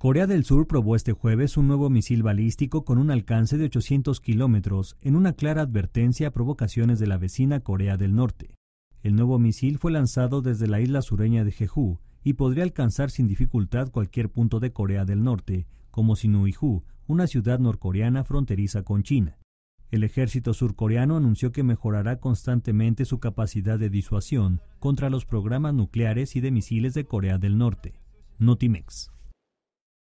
Corea del Sur probó este jueves un nuevo misil balístico con un alcance de 800 kilómetros, en una clara advertencia a provocaciones de la vecina Corea del Norte. El nuevo misil fue lanzado desde la isla sureña de Jeju y podría alcanzar sin dificultad cualquier punto de Corea del Norte, como Sinuiju, una ciudad norcoreana fronteriza con China. El ejército surcoreano anunció que mejorará constantemente su capacidad de disuasión contra los programas nucleares y de misiles de Corea del Norte. Notimex.